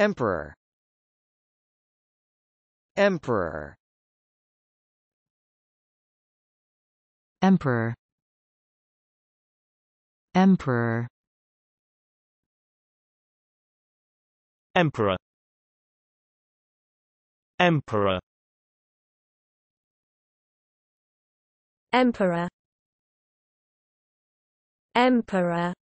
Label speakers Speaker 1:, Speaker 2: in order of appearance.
Speaker 1: Emperor Emperor Emperor Emperor Emperor Emperor Emperor Emperor